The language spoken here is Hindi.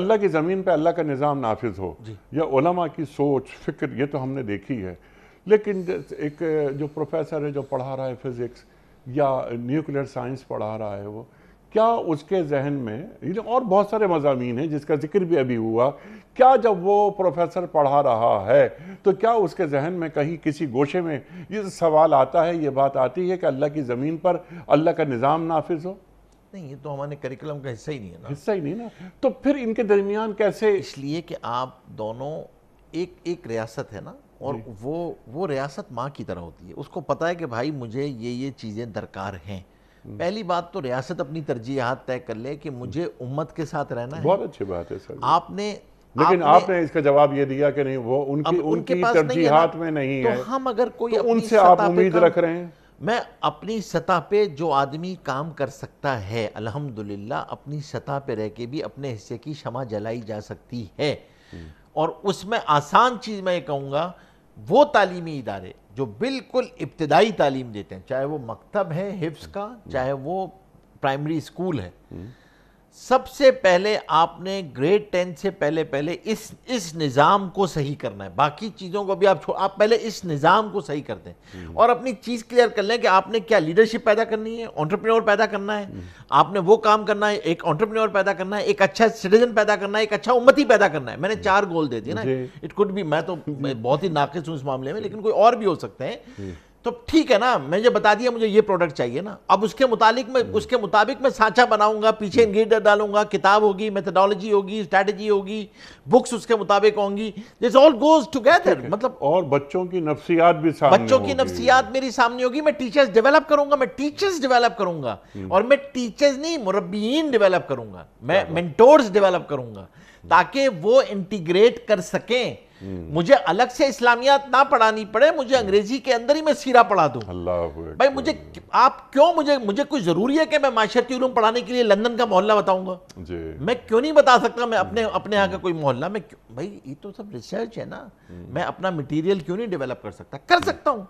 अल्लाह की ज़मीन पर अल्लाह का निज़ाम नाफिज हो या उलमा की सोच फ़िक्र ये तो हमने देखी है लेकिन एक जो प्रोफेसर है जो पढ़ा रहा है फिज़िक्स या न्यूक्लियर साइंस पढ़ा रहा है वो क्या उसके जहन में और बहुत सारे मजामी हैं जिसका जिक्र भी अभी हुआ क्या जब वो प्रोफेसर पढ़ा रहा है तो क्या उसके जहन में कहीं किसी गोशे में ये सवाल आता है ये बात आती है कि अल्लाह की ज़मीन पर अल्लाह का निज़ाम नाफिज हो नहीं ये तो हमारे करिकुलम का हिस्सा ही नहीं है ना हिस्सा ही नहीं ना तो फिर इनके दरमियान कैसे इसलिए कि आप दोनों एक एक रियासत है ना और वो वो रियासत माँ की तरह होती है उसको पता है कि भाई मुझे ये ये चीज़ें दरकार हैं हम्म। पहली बात तो रियासत अपनी तरजीहत तय कर ले कि मुझे उम्मत के साथ रहना है बहुत अच्छी बात है सर आपने लेकिन आपने, आपने इसका जवाब ये दिया कि नहीं वो उनकी उनकी तरजीहत में नहीं तो है हम अगर कोई तो उनसे आप उम्मीद रख रहे हैं मैं अपनी सतह पे जो आदमी काम कर सकता है अल्हम्दुलिल्लाह अपनी सतह पे रह के भी अपने हिस्से की क्षमा जलाई जा सकती है हम्म। और उसमें आसान चीज़ मैं ये कहूँगा वो तालीमी इदारे जो बिल्कुल इब्तदाई तालीम देते हैं चाहे वो मकतब है हिफ्स हम्म। का चाहे वो प्राइमरी स्कूल है हम्म। सबसे पहले आपने ग्रेड टेन से पहले पहले इस इस निज़ाम को सही करना है बाकी चीज़ों को भी आप छोड़ आप पहले इस निज़ाम को सही करते हैं हम्म। और अपनी चीज़ क्लियर कर लें कि आपने क्या लीडरशिप पैदा करनी है ऑन्टरप्रीनोर पैदा करना है हम्म। आपने वो काम करना है एक ऑन्टरप्रीनोर पैदा करना है एक अच्छा सिटीजन पैदा करना है एक अच्छा उम्मती पैदा करना है मैंने चार गोल दे दिए ना इट कुड भी मैं तो बहुत ही नाकिस हूँ इस मामले में लेकिन कोई और भी हो सकते हैं तो ठीक है ना मैंने बता दिया मुझे ये प्रोडक्ट चाहिए ना अब उसके मुताबिक मैं हम्म। उसके मुताबिक मैं सांचा बनाऊंगा पीछे इन्ग्रीडियंट हम्म। डालूंगा किताब होगी मेथडोलॉजी होगी स्ट्रेटजी होगी बुक्स उसके मुताबिक होंगी दिस ऑल गोज टुगेदर मतलब और बच्चों की नफ्सियात भी सामने बच्चों की नफसियात मेरी सामने होगी मैं टीचर्स डेवलप करूंगा मैं टीचर्स डेवलप करूंगा हम्म। और मैं टीचर्स नहीं मुरबीन डेवलप करूंगा मैं मेंटोर्स डेवलप करूंगा ताकि वो इंटीग्रेट कर सकें मुझे अलग से इस्लामियात ना पढ़ानी पड़े मुझे अंग्रेजी के अंदर ही मैं सीरा पढ़ा दूँ भाई मुझे आप क्यों मुझे मुझे कोई ज़रूरी है कि मैं माशरती पढ़ाने के लिए लंदन का मोहल्ला बताऊंगा मैं क्यों नहीं बता सकता मैं अपने अपने यहाँ का कोई मोहल्ला में भाई ये तो सब रिसर्च है ना मैं अपना मटीरियल क्यों नहीं डेवलप कर सकता कर सकता हूँ